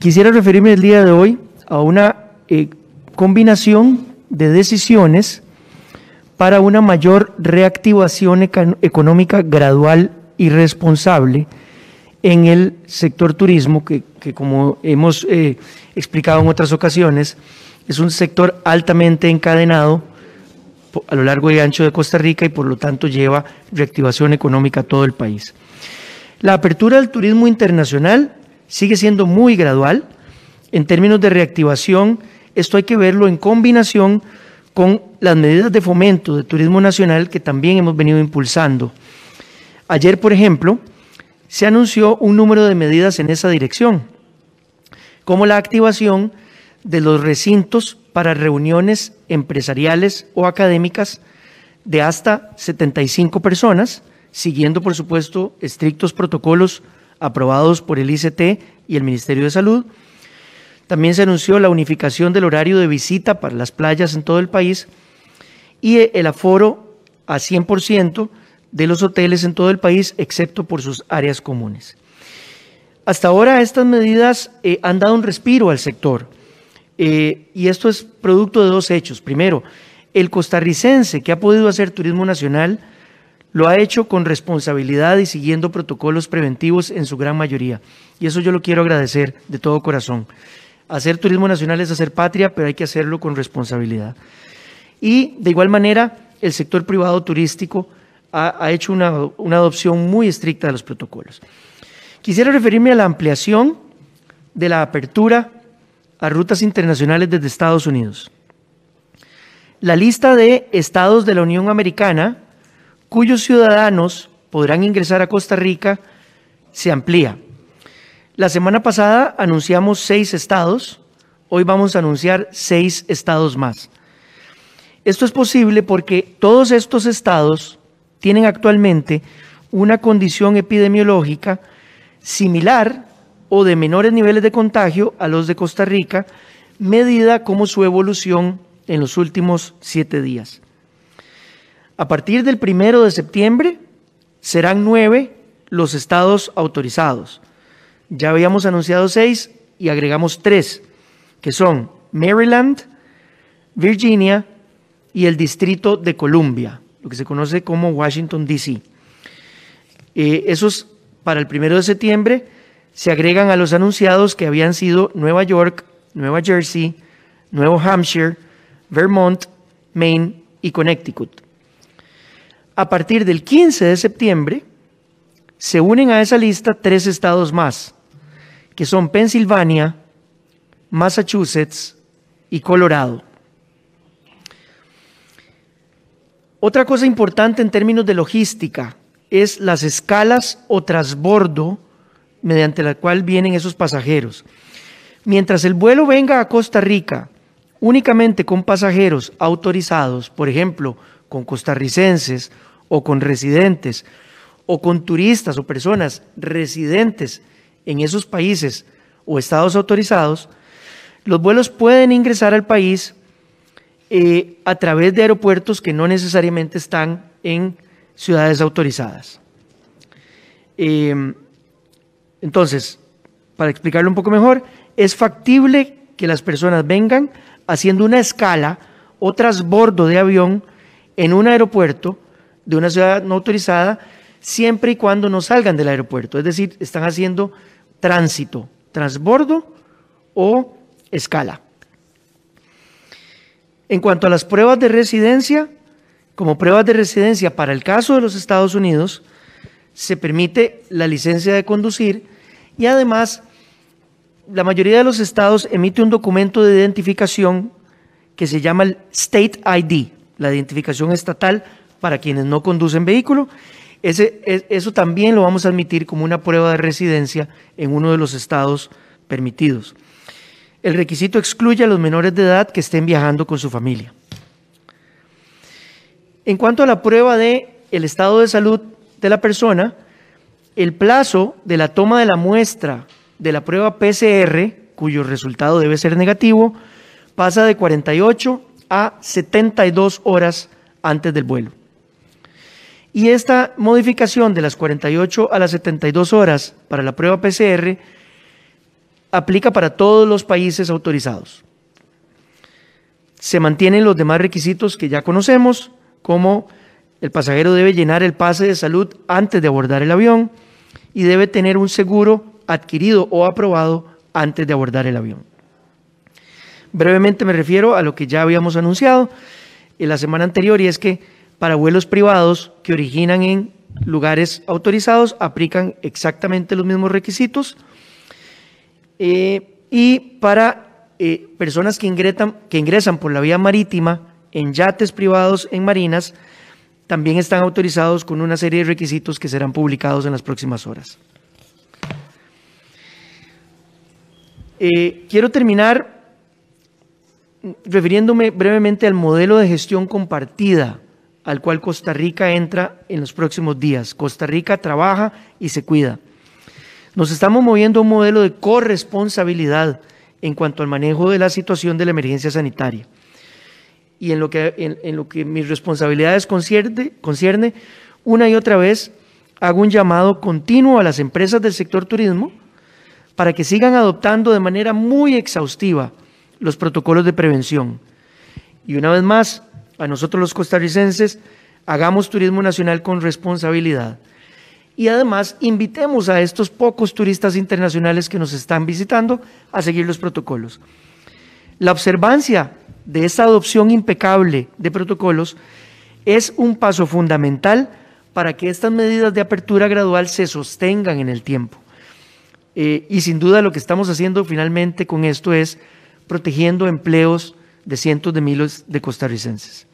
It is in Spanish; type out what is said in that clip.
Quisiera referirme el día de hoy a una eh, combinación de decisiones para una mayor reactivación económica gradual y responsable en el sector turismo, que, como hemos eh, explicado en otras ocasiones, es un sector altamente encadenado a lo largo y ancho de Costa Rica y por lo tanto lleva reactivación económica a todo el país. La apertura del turismo internacional sigue siendo muy gradual. En términos de reactivación, esto hay que verlo en combinación con las medidas de fomento de turismo nacional que también hemos venido impulsando. Ayer, por ejemplo, se anunció un número de medidas en esa dirección, como la activación de los recintos para reuniones empresariales o académicas de hasta 75 personas, siguiendo, por supuesto, estrictos protocolos aprobados por el ICT y el Ministerio de Salud. También se anunció la unificación del horario de visita para las playas en todo el país y el aforo a 100% de los hoteles en todo el país, excepto por sus áreas comunes. Hasta ahora estas medidas eh, han dado un respiro al sector eh, y esto es producto de dos hechos. Primero, el costarricense que ha podido hacer turismo nacional lo ha hecho con responsabilidad y siguiendo protocolos preventivos en su gran mayoría. Y eso yo lo quiero agradecer de todo corazón. Hacer turismo nacional es hacer patria, pero hay que hacerlo con responsabilidad. Y de igual manera, el sector privado turístico ha, hecho una, una adopción muy estricta de los protocolos. Quisiera referirme a la ampliación de la apertura a rutas internacionales desde Estados Unidos. La lista de estados de la Unión Americana cuyos ciudadanos podrán ingresar a Costa Rica se amplía. La semana pasada anunciamos seis estados, hoy vamos a anunciar seis estados más. Esto es posible porque todos estos estados tienen actualmente una condición epidemiológica similar o de menores niveles de contagio a los de Costa Rica, medida como su evolución en los últimos siete días. A partir del primero de septiembre serán nueve los estados autorizados. Ya habíamos anunciado seis y agregamos tres, que son Maryland, Virginia y el Distrito de Columbia, lo que se conoce como Washington, D.C. Eh, esos para el primero de septiembre se agregan a los anunciados que habían sido Nueva York, Nueva Jersey, Nuevo Hampshire, Vermont, Maine y Connecticut a partir del 15 de septiembre, se unen a esa lista tres estados más, que son Pensilvania, Massachusetts y Colorado. Otra cosa importante en términos de logística es las escalas o trasbordo mediante la cual vienen esos pasajeros. Mientras el vuelo venga a Costa Rica únicamente con pasajeros autorizados, por ejemplo, con costarricenses o con residentes o con turistas o personas residentes en esos países o estados autorizados, los vuelos pueden ingresar al país eh, a través de aeropuertos que no necesariamente están en ciudades autorizadas. Eh, entonces, para explicarlo un poco mejor, es factible que las personas vengan haciendo una escala o trasbordo de avión en un aeropuerto de una ciudad no autorizada siempre y cuando no salgan del aeropuerto. Es decir, están haciendo tránsito, transbordo o escala. En cuanto a las pruebas de residencia, como pruebas de residencia para el caso de los Estados Unidos, se permite la licencia de conducir y además la mayoría de los estados emite un documento de identificación que se llama el State ID, la identificación estatal para quienes no conducen vehículo. Ese, eso también lo vamos a admitir como una prueba de residencia en uno de los estados permitidos. El requisito excluye a los menores de edad que estén viajando con su familia. En cuanto a la prueba de el estado de salud de la persona, el plazo de la toma de la muestra de la prueba PCR, cuyo resultado debe ser negativo, pasa de 48 a 72 horas antes del vuelo. Y esta modificación de las 48 a las 72 horas para la prueba PCR aplica para todos los países autorizados. Se mantienen los demás requisitos que ya conocemos, como el pasajero debe llenar el pase de salud antes de abordar el avión y debe tener un seguro adquirido o aprobado antes de abordar el avión. Brevemente me refiero a lo que ya habíamos anunciado en la semana anterior y es que para vuelos privados que originan en lugares autorizados aplican exactamente los mismos requisitos eh, y para eh, personas que ingresan, que ingresan por la vía marítima en yates privados en marinas también están autorizados con una serie de requisitos que serán publicados en las próximas horas. Eh, quiero terminar refiriéndome brevemente al modelo de gestión compartida al cual Costa Rica entra en los próximos días. Costa Rica trabaja y se cuida. Nos estamos moviendo a un modelo de corresponsabilidad en cuanto al manejo de la situación de la emergencia sanitaria. Y en lo que, en, lo que mis responsabilidades concierne, una y otra vez hago un llamado continuo a las empresas del sector turismo para que sigan adoptando de manera muy exhaustiva los protocolos de prevención. Y una vez más, a nosotros los costarricenses, hagamos turismo nacional con responsabilidad. Y además, invitemos a estos pocos turistas internacionales que nos están visitando a seguir los protocolos. La observancia de esa adopción impecable de protocolos es un paso fundamental para que estas medidas de apertura gradual se sostengan en el tiempo. Eh, y sin duda lo que estamos haciendo finalmente con esto es protegiendo empleos de cientos de miles de costarricenses.